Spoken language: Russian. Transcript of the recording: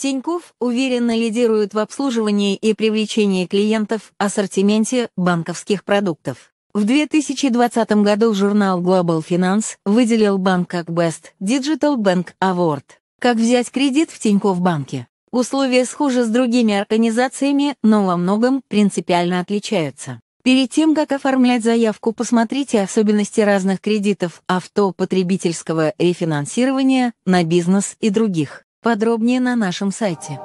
Тиньков уверенно лидирует в обслуживании и привлечении клиентов ассортименте банковских продуктов. В 2020 году журнал Global Finance выделил банк как Best Digital Bank Award. Как взять кредит в Тинькофф банке? Условия схожи с другими организациями, но во многом принципиально отличаются. Перед тем, как оформлять заявку, посмотрите особенности разных кредитов авто, потребительского рефинансирования, на бизнес и других. Подробнее на нашем сайте.